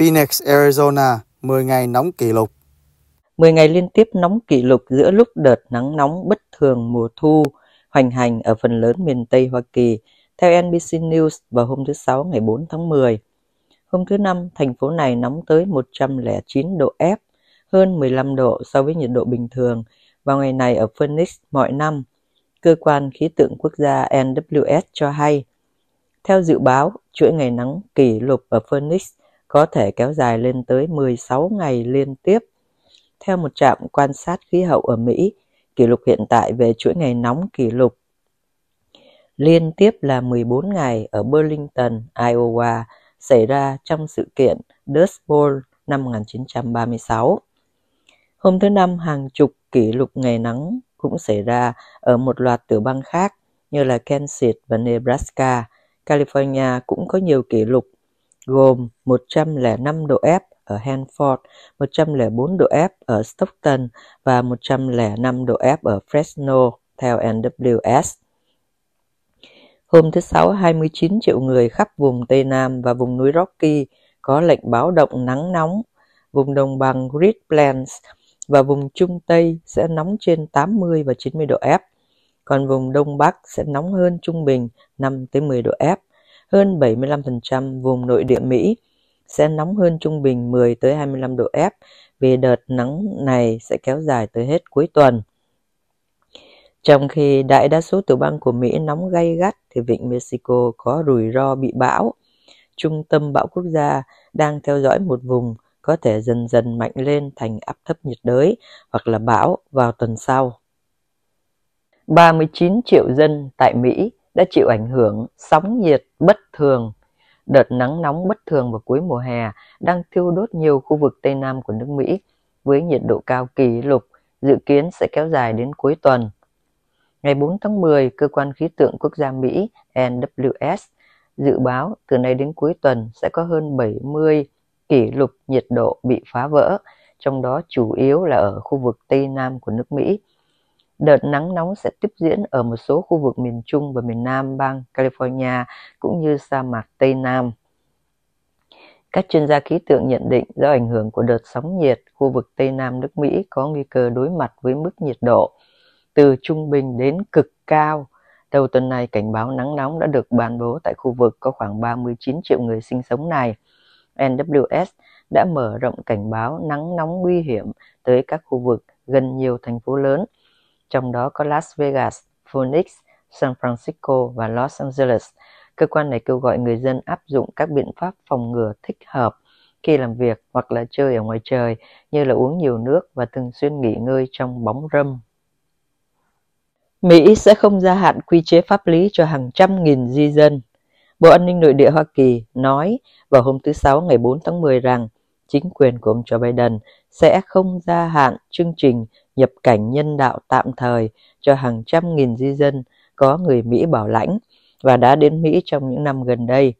Phoenix, Arizona, 10 ngày nóng kỷ lục. 10 ngày liên tiếp nóng kỷ lục giữa lúc đợt nắng nóng bất thường mùa thu hoành hành ở phần lớn miền Tây Hoa Kỳ, theo NBC News vào hôm thứ Sáu ngày 4 tháng 10. Hôm thứ Năm, thành phố này nóng tới 109 độ F, hơn 15 độ so với nhiệt độ bình thường vào ngày này ở Phoenix mọi năm, cơ quan khí tượng quốc gia NWS cho hay. Theo dự báo, chuỗi ngày nắng kỷ lục ở Phoenix có thể kéo dài lên tới 16 ngày liên tiếp. Theo một trạm quan sát khí hậu ở Mỹ, kỷ lục hiện tại về chuỗi ngày nóng kỷ lục liên tiếp là 14 ngày ở Burlington, Iowa xảy ra trong sự kiện Dust Bowl năm 1936. Hôm thứ Năm, hàng chục kỷ lục ngày nắng cũng xảy ra ở một loạt tiểu bang khác như là Kansas và Nebraska. California cũng có nhiều kỷ lục gồm 105 độ F ở Hanford, 104 độ F ở Stockton và 105 độ F ở Fresno theo NWS. Hôm thứ Sáu, 29 triệu người khắp vùng Tây Nam và vùng núi Rocky có lệnh báo động nắng nóng. Vùng đồng bằng Great Plains và vùng Trung Tây sẽ nóng trên 80 và 90 độ F, còn vùng Đông Bắc sẽ nóng hơn trung bình 5 tới 10 độ F hơn 75% vùng nội địa Mỹ sẽ nóng hơn trung bình 10 tới 25 độ F vì đợt nắng này sẽ kéo dài tới hết cuối tuần. Trong khi đại đa số tiểu bang của Mỹ nóng gay gắt thì vịnh Mexico có rủi ro bị bão. Trung tâm bão quốc gia đang theo dõi một vùng có thể dần dần mạnh lên thành áp thấp nhiệt đới hoặc là bão vào tuần sau. 39 triệu dân tại Mỹ đã chịu ảnh hưởng sóng nhiệt bất thường. Đợt nắng nóng bất thường vào cuối mùa hè đang thiêu đốt nhiều khu vực Tây Nam của nước Mỹ với nhiệt độ cao kỷ lục dự kiến sẽ kéo dài đến cuối tuần. Ngày 4 tháng 10, Cơ quan Khí tượng Quốc gia Mỹ NWS dự báo từ nay đến cuối tuần sẽ có hơn 70 kỷ lục nhiệt độ bị phá vỡ, trong đó chủ yếu là ở khu vực Tây Nam của nước Mỹ Đợt nắng nóng sẽ tiếp diễn ở một số khu vực miền Trung và miền Nam bang California cũng như sa mạc Tây Nam. Các chuyên gia khí tượng nhận định do ảnh hưởng của đợt sóng nhiệt, khu vực Tây Nam nước Mỹ có nguy cơ đối mặt với mức nhiệt độ từ trung bình đến cực cao. Đầu tuần này, cảnh báo nắng nóng đã được ban bố tại khu vực có khoảng 39 triệu người sinh sống này. NWS đã mở rộng cảnh báo nắng nóng nguy hiểm tới các khu vực gần nhiều thành phố lớn – trong đó có Las Vegas, Phoenix, San Francisco và Los Angeles. Cơ quan này kêu gọi người dân áp dụng các biện pháp phòng ngừa thích hợp khi làm việc hoặc là chơi ở ngoài trời như là uống nhiều nước và thường xuyên nghỉ ngơi trong bóng râm. Mỹ sẽ không gia hạn quy chế pháp lý cho hàng trăm nghìn di dân. Bộ An ninh Nội địa Hoa Kỳ nói vào hôm thứ Sáu ngày 4 tháng 10 rằng chính quyền của ông Joe Biden sẽ không gia hạn chương trình nhập cảnh nhân đạo tạm thời cho hàng trăm nghìn di dân có người Mỹ bảo lãnh và đã đến Mỹ trong những năm gần đây.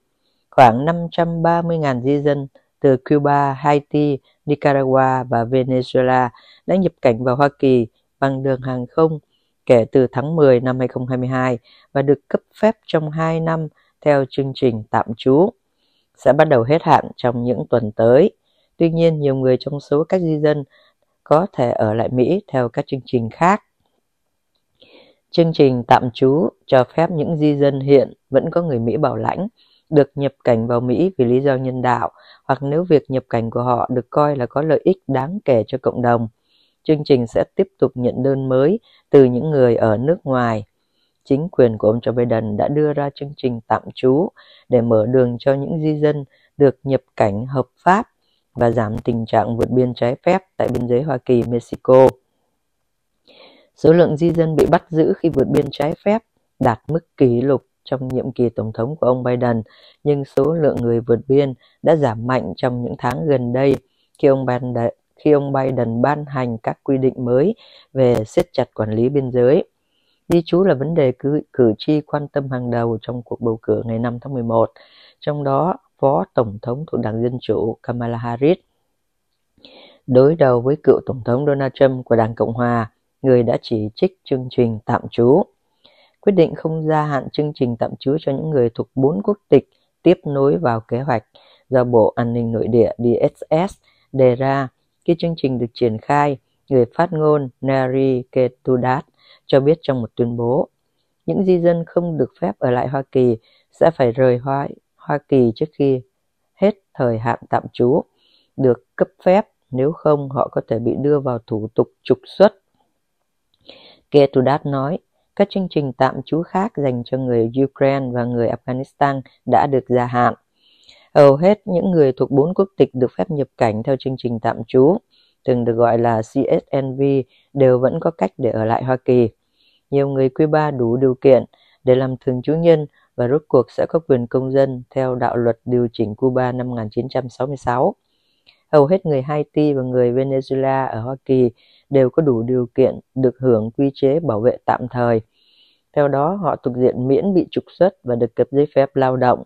Khoảng 530.000 di dân từ Cuba, Haiti, Nicaragua và Venezuela đã nhập cảnh vào Hoa Kỳ bằng đường hàng không kể từ tháng 10 năm 2022 và được cấp phép trong 2 năm theo chương trình tạm trú sẽ bắt đầu hết hạn trong những tuần tới. Tuy nhiên, nhiều người trong số các di dân có thể ở lại Mỹ theo các chương trình khác. Chương trình tạm trú cho phép những di dân hiện vẫn có người Mỹ bảo lãnh được nhập cảnh vào Mỹ vì lý do nhân đạo hoặc nếu việc nhập cảnh của họ được coi là có lợi ích đáng kể cho cộng đồng. Chương trình sẽ tiếp tục nhận đơn mới từ những người ở nước ngoài. Chính quyền của ông Joe Biden đã đưa ra chương trình tạm trú để mở đường cho những di dân được nhập cảnh hợp pháp và giảm tình trạng vượt biên trái phép tại biên giới Hoa Kỳ Mexico. Số lượng di dân bị bắt giữ khi vượt biên trái phép đạt mức kỷ lục trong nhiệm kỳ tổng thống của ông Biden, nhưng số lượng người vượt biên đã giảm mạnh trong những tháng gần đây khi ông Biden khi ông Biden ban hành các quy định mới về siết chặt quản lý biên giới. Di trú là vấn đề cử, cử tri quan tâm hàng đầu trong cuộc bầu cử ngày 5 tháng 11, trong đó Phó Tổng thống thuộc Đảng Dân Chủ Kamala Harris đối đầu với cựu Tổng thống Donald Trump của Đảng Cộng Hòa, người đã chỉ trích chương trình tạm trú. Quyết định không gia hạn chương trình tạm trú cho những người thuộc bốn quốc tịch tiếp nối vào kế hoạch do Bộ An ninh Nội địa DSS đề ra khi chương trình được triển khai, người phát ngôn Nari Ketudat cho biết trong một tuyên bố, những di dân không được phép ở lại Hoa Kỳ sẽ phải rời Hoa Hoa Kỳ trước khi hết thời hạn tạm trú được cấp phép, nếu không họ có thể bị đưa vào thủ tục trục xuất. Ketudat nói, các chương trình tạm trú khác dành cho người Ukraine và người Afghanistan đã được gia hạn. Hầu hết những người thuộc bốn quốc tịch được phép nhập cảnh theo chương trình tạm trú, từng được gọi là CSNV, đều vẫn có cách để ở lại Hoa Kỳ. Nhiều người Cuba đủ điều kiện để làm thường trú nhân và rốt cuộc sẽ có quyền công dân theo đạo luật điều chỉnh Cuba năm 1966. Hầu hết người Haiti và người Venezuela ở Hoa Kỳ đều có đủ điều kiện được hưởng quy chế bảo vệ tạm thời. Theo đó, họ thuộc diện miễn bị trục xuất và được cấp giấy phép lao động.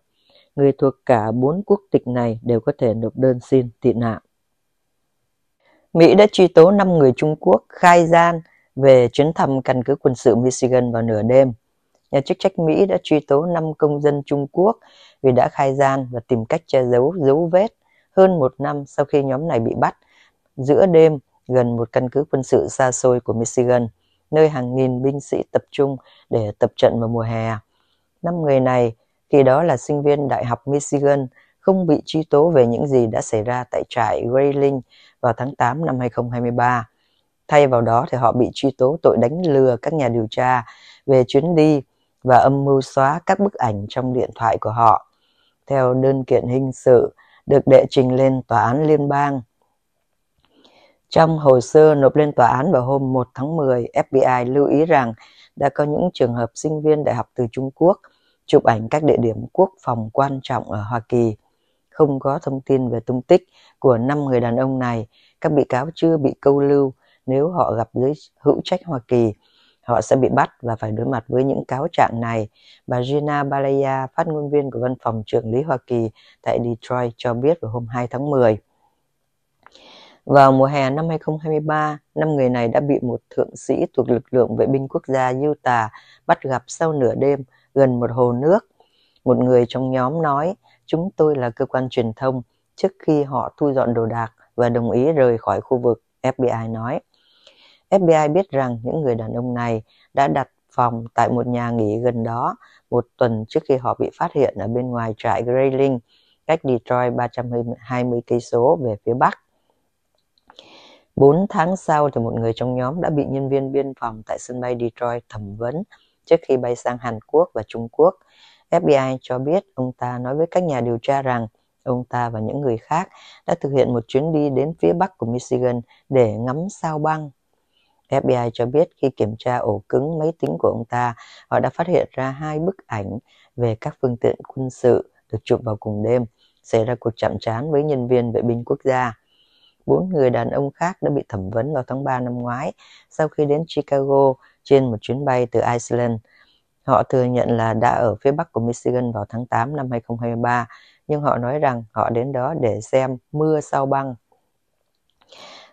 Người thuộc cả bốn quốc tịch này đều có thể nộp đơn xin tị nạn. Mỹ đã truy tố 5 người Trung Quốc khai gian về chuyến thăm căn cứ quân sự Michigan vào nửa đêm nhà chức trách Mỹ đã truy tố 5 công dân Trung Quốc vì đã khai gian và tìm cách che giấu dấu vết hơn một năm sau khi nhóm này bị bắt giữa đêm gần một căn cứ quân sự xa xôi của Michigan, nơi hàng nghìn binh sĩ tập trung để tập trận vào mùa hè. Năm người này, khi đó là sinh viên Đại học Michigan, không bị truy tố về những gì đã xảy ra tại trại Grayling vào tháng 8 năm 2023. Thay vào đó thì họ bị truy tố tội đánh lừa các nhà điều tra về chuyến đi và âm mưu xóa các bức ảnh trong điện thoại của họ. Theo đơn kiện hình sự được đệ trình lên tòa án liên bang. Trong hồ sơ nộp lên tòa án vào hôm 1 tháng 10, FBI lưu ý rằng đã có những trường hợp sinh viên đại học từ Trung Quốc chụp ảnh các địa điểm quốc phòng quan trọng ở Hoa Kỳ. Không có thông tin về tung tích của 5 người đàn ông này, các bị cáo chưa bị câu lưu nếu họ gặp giới hữu trách Hoa Kỳ Họ sẽ bị bắt và phải đối mặt với những cáo trạng này. Bà Gina Balaya, phát ngôn viên của Văn phòng Trưởng lý Hoa Kỳ tại Detroit cho biết vào hôm 2 tháng 10. Vào mùa hè năm 2023, năm người này đã bị một thượng sĩ thuộc lực lượng vệ binh quốc gia Utah bắt gặp sau nửa đêm gần một hồ nước. Một người trong nhóm nói, chúng tôi là cơ quan truyền thông trước khi họ thu dọn đồ đạc và đồng ý rời khỏi khu vực, FBI nói. FBI biết rằng những người đàn ông này đã đặt phòng tại một nhà nghỉ gần đó một tuần trước khi họ bị phát hiện ở bên ngoài trại Grayling, cách Detroit 320 cây số về phía bắc. Bốn tháng sau thì một người trong nhóm đã bị nhân viên biên phòng tại sân bay Detroit thẩm vấn trước khi bay sang Hàn Quốc và Trung Quốc. FBI cho biết ông ta nói với các nhà điều tra rằng ông ta và những người khác đã thực hiện một chuyến đi đến phía bắc của Michigan để ngắm sao băng FBI cho biết khi kiểm tra ổ cứng máy tính của ông ta, họ đã phát hiện ra hai bức ảnh về các phương tiện quân sự được chụp vào cùng đêm, xảy ra cuộc chạm trán với nhân viên vệ binh quốc gia. Bốn người đàn ông khác đã bị thẩm vấn vào tháng 3 năm ngoái sau khi đến Chicago trên một chuyến bay từ Iceland. Họ thừa nhận là đã ở phía bắc của Michigan vào tháng 8 năm 2023, nhưng họ nói rằng họ đến đó để xem mưa sau băng.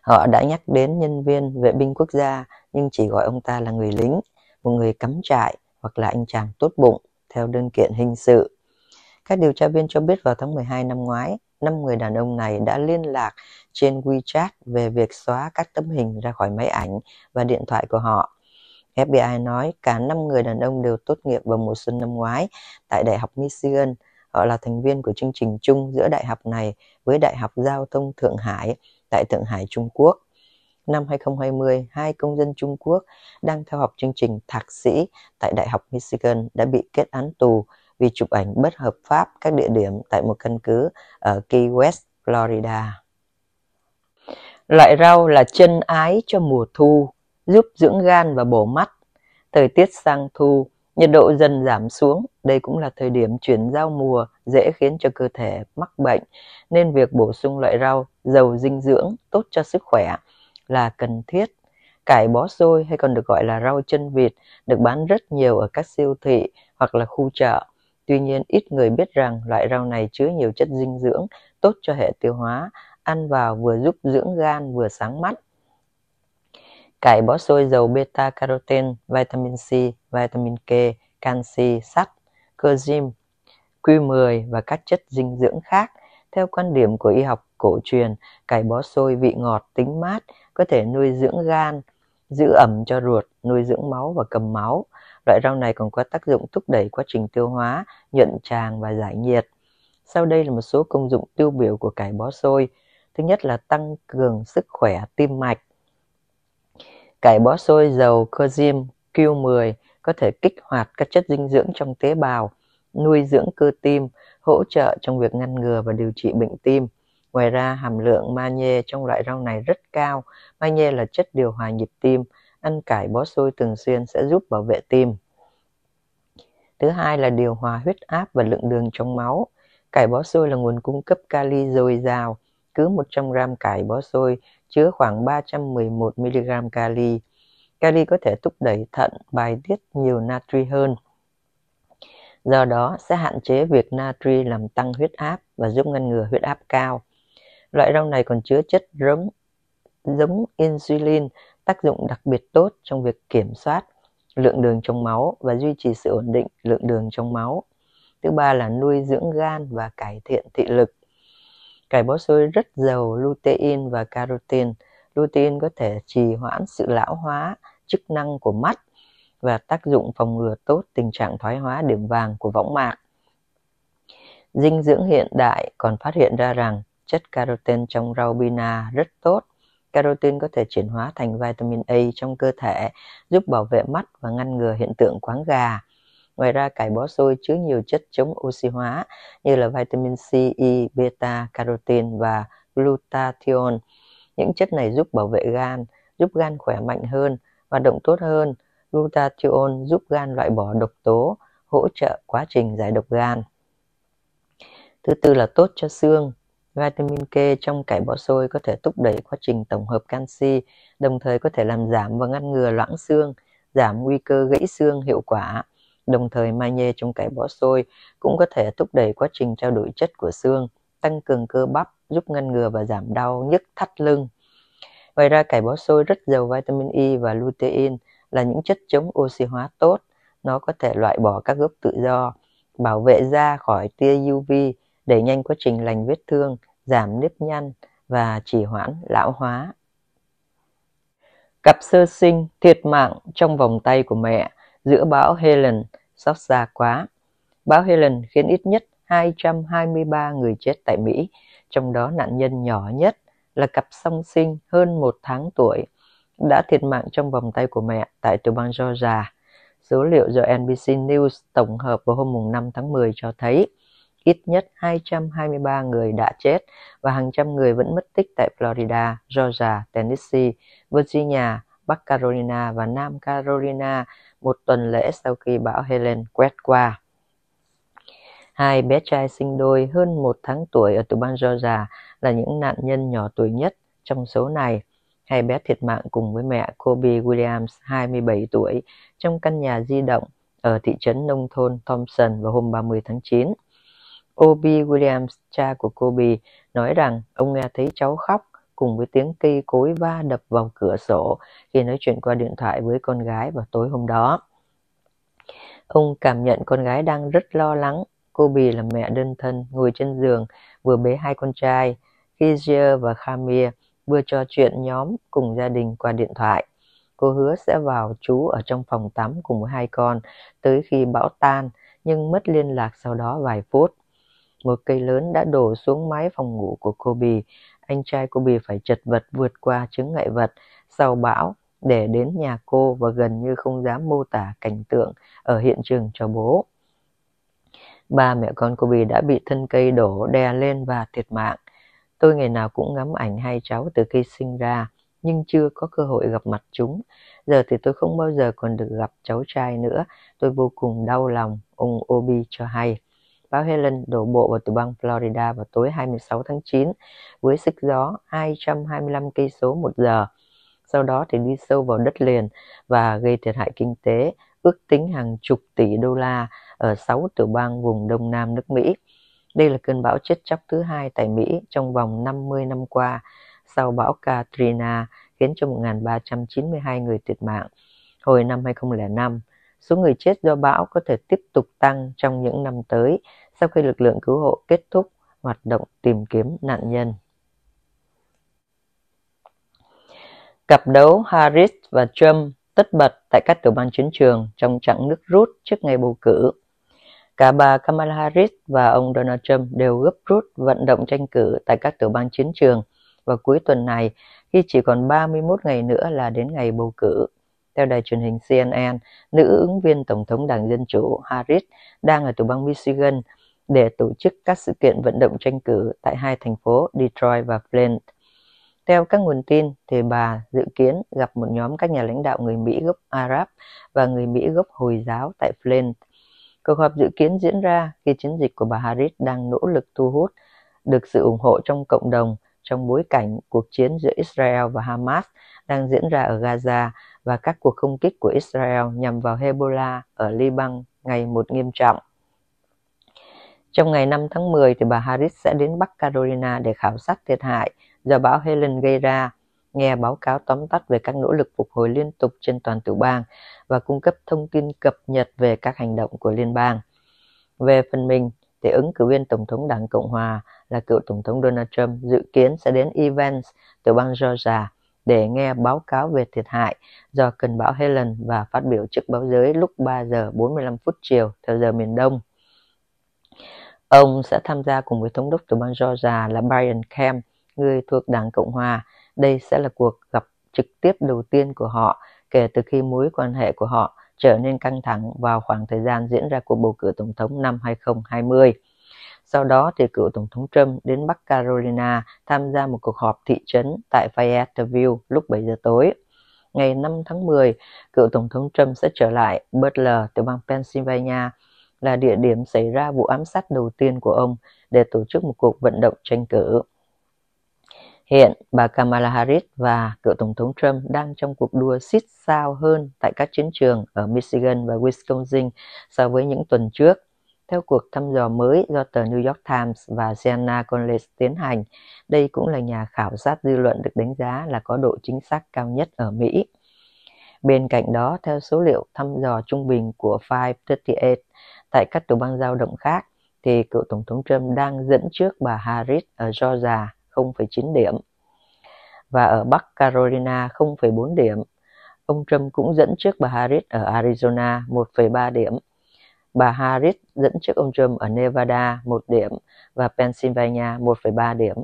Họ đã nhắc đến nhân viên vệ binh quốc gia nhưng chỉ gọi ông ta là người lính, một người cắm trại hoặc là anh chàng tốt bụng theo đơn kiện hình sự. Các điều tra viên cho biết vào tháng 12 năm ngoái, năm người đàn ông này đã liên lạc trên WeChat về việc xóa các tấm hình ra khỏi máy ảnh và điện thoại của họ. FBI nói cả năm người đàn ông đều tốt nghiệp vào mùa xuân năm ngoái tại Đại học Michigan. Họ là thành viên của chương trình chung giữa đại học này với Đại học Giao thông Thượng Hải tại Thượng Hải, Trung Quốc. Năm 2020, hai công dân Trung Quốc đang theo học chương trình thạc sĩ tại Đại học Michigan đã bị kết án tù vì chụp ảnh bất hợp pháp các địa điểm tại một căn cứ ở Key West, Florida. Loại rau là chân ái cho mùa thu, giúp dưỡng gan và bổ mắt. Thời tiết sang thu, nhiệt độ dần giảm xuống, đây cũng là thời điểm chuyển giao mùa dễ khiến cho cơ thể mắc bệnh nên việc bổ sung loại rau giàu dinh dưỡng tốt cho sức khỏe là cần thiết. Cải bó xôi hay còn được gọi là rau chân vịt được bán rất nhiều ở các siêu thị hoặc là khu chợ. Tuy nhiên ít người biết rằng loại rau này chứa nhiều chất dinh dưỡng tốt cho hệ tiêu hóa, ăn vào vừa giúp dưỡng gan vừa sáng mắt. Cải bó xôi giàu beta-carotene, vitamin C, vitamin K, canxi, sắt, coenzyme, Q10 và các chất dinh dưỡng khác. Theo quan điểm của y học cổ truyền, cải bó xôi vị ngọt, tính mát, có thể nuôi dưỡng gan, giữ ẩm cho ruột, nuôi dưỡng máu và cầm máu. Loại rau này còn có tác dụng thúc đẩy quá trình tiêu hóa, nhuận tràng và giải nhiệt. Sau đây là một số công dụng tiêu biểu của cải bó xôi. Thứ nhất là tăng cường sức khỏe tim mạch. Cải bó xôi giàu coenzyme Q10 có thể kích hoạt các chất dinh dưỡng trong tế bào, nuôi dưỡng cơ tim, hỗ trợ trong việc ngăn ngừa và điều trị bệnh tim. Ngoài ra, hàm lượng magie trong loại rau này rất cao. Magie là chất điều hòa nhịp tim. Ăn cải bó xôi thường xuyên sẽ giúp bảo vệ tim. Thứ hai là điều hòa huyết áp và lượng đường trong máu. Cải bó xôi là nguồn cung cấp kali dồi dào. Cứ 100 gram cải bó xôi chứa khoảng 311 mg kali. Kali có thể thúc đẩy thận bài tiết nhiều natri hơn. Do đó sẽ hạn chế việc natri làm tăng huyết áp và giúp ngăn ngừa huyết áp cao. Loại rau này còn chứa chất giống, giống insulin, tác dụng đặc biệt tốt trong việc kiểm soát lượng đường trong máu và duy trì sự ổn định lượng đường trong máu. Thứ ba là nuôi dưỡng gan và cải thiện thị lực. Cải bó xôi rất giàu lutein và carotin. Lutein có thể trì hoãn sự lão hóa, chức năng của mắt và tác dụng phòng ngừa tốt tình trạng thoái hóa điểm vàng của võng mạc. Dinh dưỡng hiện đại còn phát hiện ra rằng chất caroten trong rau bina rất tốt. Caroten có thể chuyển hóa thành vitamin A trong cơ thể, giúp bảo vệ mắt và ngăn ngừa hiện tượng quáng gà. Ngoài ra, cải bó xôi chứa nhiều chất chống oxy hóa như là vitamin C, E, beta, carotin và glutathione. Những chất này giúp bảo vệ gan, giúp gan khỏe mạnh hơn, hoạt động tốt hơn, glutathione giúp gan loại bỏ độc tố, hỗ trợ quá trình giải độc gan. Thứ tư là tốt cho xương. Vitamin K trong cải bò xôi có thể thúc đẩy quá trình tổng hợp canxi, đồng thời có thể làm giảm và ngăn ngừa loãng xương, giảm nguy cơ gãy xương hiệu quả. Đồng thời magie trong cải bò xôi cũng có thể thúc đẩy quá trình trao đổi chất của xương, tăng cường cơ bắp, giúp ngăn ngừa và giảm đau nhức thắt lưng. Ngoài ra cải bó xôi rất giàu vitamin E và lutein, là những chất chống oxy hóa tốt. Nó có thể loại bỏ các gốc tự do, bảo vệ da khỏi tia UV, đẩy nhanh quá trình lành vết thương, giảm nếp nhăn và chỉ hoãn lão hóa. Cặp sơ sinh thiệt mạng trong vòng tay của mẹ giữa bão Helen xót xa quá. Bão Helen khiến ít nhất 223 người chết tại Mỹ, trong đó nạn nhân nhỏ nhất là cặp song sinh hơn một tháng tuổi đã thiệt mạng trong vòng tay của mẹ tại tiểu bang Georgia. Số liệu do NBC News tổng hợp vào hôm 5 tháng 10 cho thấy ít nhất 223 người đã chết và hàng trăm người vẫn mất tích tại Florida, Georgia, Tennessee, Virginia, Bắc Carolina và Nam Carolina một tuần lễ sau khi bão Helen quét qua. Hai bé trai sinh đôi hơn một tháng tuổi ở tiểu bang Georgia là những nạn nhân nhỏ tuổi nhất trong số này. Hai bé thiệt mạng cùng với mẹ Kobe Williams, 27 tuổi, trong căn nhà di động ở thị trấn nông thôn Thompson vào hôm 30 tháng 9. Obi Williams, cha của Kobe, nói rằng ông nghe thấy cháu khóc cùng với tiếng cây cối va đập vào cửa sổ khi nói chuyện qua điện thoại với con gái vào tối hôm đó. Ông cảm nhận con gái đang rất lo lắng. Kobe là mẹ đơn thân, ngồi trên giường, vừa bế hai con trai, Kizia và Khamir, vừa trò chuyện nhóm cùng gia đình qua điện thoại. Cô hứa sẽ vào chú ở trong phòng tắm cùng hai con tới khi bão tan nhưng mất liên lạc sau đó vài phút. Một cây lớn đã đổ xuống mái phòng ngủ của cô Bì. Anh trai cô Bì phải chật vật vượt qua chứng ngại vật sau bão để đến nhà cô và gần như không dám mô tả cảnh tượng ở hiện trường cho bố. Ba mẹ con cô Bì đã bị thân cây đổ đè lên và thiệt mạng. Tôi ngày nào cũng ngắm ảnh hai cháu từ khi sinh ra, nhưng chưa có cơ hội gặp mặt chúng. Giờ thì tôi không bao giờ còn được gặp cháu trai nữa. Tôi vô cùng đau lòng, ông Obi cho hay. báo Helen đổ bộ vào tiểu bang Florida vào tối 26 tháng 9 với sức gió 225 cây số một giờ. Sau đó thì đi sâu vào đất liền và gây thiệt hại kinh tế ước tính hàng chục tỷ đô la ở 6 tiểu bang vùng Đông Nam nước Mỹ. Đây là cơn bão chết chóc thứ hai tại Mỹ trong vòng 50 năm qua, sau bão Katrina khiến cho 1.392 người thiệt mạng hồi năm 2005. Số người chết do bão có thể tiếp tục tăng trong những năm tới sau khi lực lượng cứu hộ kết thúc hoạt động tìm kiếm nạn nhân. Cặp đấu Harris và Trump tất bật tại các tiểu bang chiến trường trong trận nước rút trước ngày bầu cử. Cả bà Kamala Harris và ông Donald Trump đều gấp rút vận động tranh cử tại các tiểu bang chiến trường vào cuối tuần này khi chỉ còn 31 ngày nữa là đến ngày bầu cử. Theo đài truyền hình CNN, nữ ứng viên Tổng thống Đảng Dân Chủ Harris đang ở tiểu bang Michigan để tổ chức các sự kiện vận động tranh cử tại hai thành phố Detroit và Flint. Theo các nguồn tin, thì bà dự kiến gặp một nhóm các nhà lãnh đạo người Mỹ gốc Arab và người Mỹ gốc Hồi giáo tại Flint Cuộc họp dự kiến diễn ra khi chiến dịch của bà Harris đang nỗ lực thu hút được sự ủng hộ trong cộng đồng trong bối cảnh cuộc chiến giữa Israel và Hamas đang diễn ra ở Gaza và các cuộc không kích của Israel nhằm vào Hezbollah ở Liban ngày một nghiêm trọng. Trong ngày 5 tháng 10, thì bà Harris sẽ đến Bắc Carolina để khảo sát thiệt hại do bão Helen gây ra nghe báo cáo tóm tắt về các nỗ lực phục hồi liên tục trên toàn tiểu bang và cung cấp thông tin cập nhật về các hành động của liên bang. Về phần mình, thì ứng cử viên Tổng thống Đảng Cộng Hòa là cựu Tổng thống Donald Trump dự kiến sẽ đến Evans, tiểu bang Georgia, để nghe báo cáo về thiệt hại do cơn bão Helen và phát biểu trước báo giới lúc 3 giờ 45 phút chiều theo giờ miền Đông. Ông sẽ tham gia cùng với thống đốc tiểu bang Georgia là Brian Kemp, người thuộc Đảng Cộng Hòa, đây sẽ là cuộc gặp trực tiếp đầu tiên của họ kể từ khi mối quan hệ của họ trở nên căng thẳng vào khoảng thời gian diễn ra cuộc bầu cử tổng thống năm 2020. Sau đó thì cựu Tổng thống Trump đến Bắc Carolina tham gia một cuộc họp thị trấn tại Fayetteville lúc 7 giờ tối. Ngày 5 tháng 10, cựu Tổng thống Trump sẽ trở lại Butler tiểu bang Pennsylvania là địa điểm xảy ra vụ ám sát đầu tiên của ông để tổ chức một cuộc vận động tranh cử. Hiện bà Kamala Harris và cựu Tổng thống Trump đang trong cuộc đua xít sao hơn tại các chiến trường ở Michigan và Wisconsin so với những tuần trước. Theo cuộc thăm dò mới do tờ New York Times và Siena College tiến hành, đây cũng là nhà khảo sát dư luận được đánh giá là có độ chính xác cao nhất ở Mỹ. Bên cạnh đó, theo số liệu thăm dò trung bình của 538 tại các tiểu bang giao động khác, thì cựu Tổng thống Trump đang dẫn trước bà Harris ở Georgia 0,9 điểm và ở Bắc Carolina 0,4 điểm. Ông Trump cũng dẫn trước bà Harris ở Arizona 1,3 điểm. Bà Harris dẫn trước ông Trump ở Nevada 1 điểm và Pennsylvania 1,3 điểm.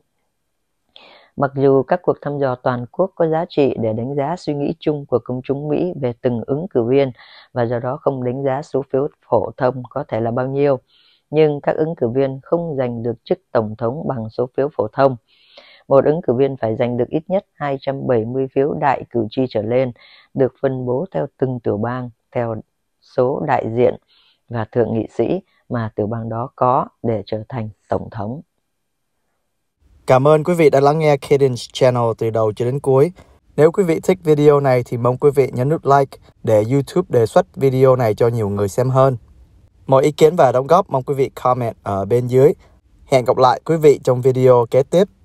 Mặc dù các cuộc thăm dò toàn quốc có giá trị để đánh giá suy nghĩ chung của công chúng Mỹ về từng ứng cử viên và do đó không đánh giá số phiếu phổ thông có thể là bao nhiêu, nhưng các ứng cử viên không giành được chức tổng thống bằng số phiếu phổ thông một ứng cử viên phải giành được ít nhất 270 phiếu đại cử tri trở lên, được phân bố theo từng tiểu bang, theo số đại diện và thượng nghị sĩ mà tiểu bang đó có để trở thành tổng thống. Cảm ơn quý vị đã lắng nghe Cadence Channel từ đầu cho đến cuối. Nếu quý vị thích video này thì mong quý vị nhấn nút like để YouTube đề xuất video này cho nhiều người xem hơn. Mọi ý kiến và đóng góp mong quý vị comment ở bên dưới. Hẹn gặp lại quý vị trong video kế tiếp.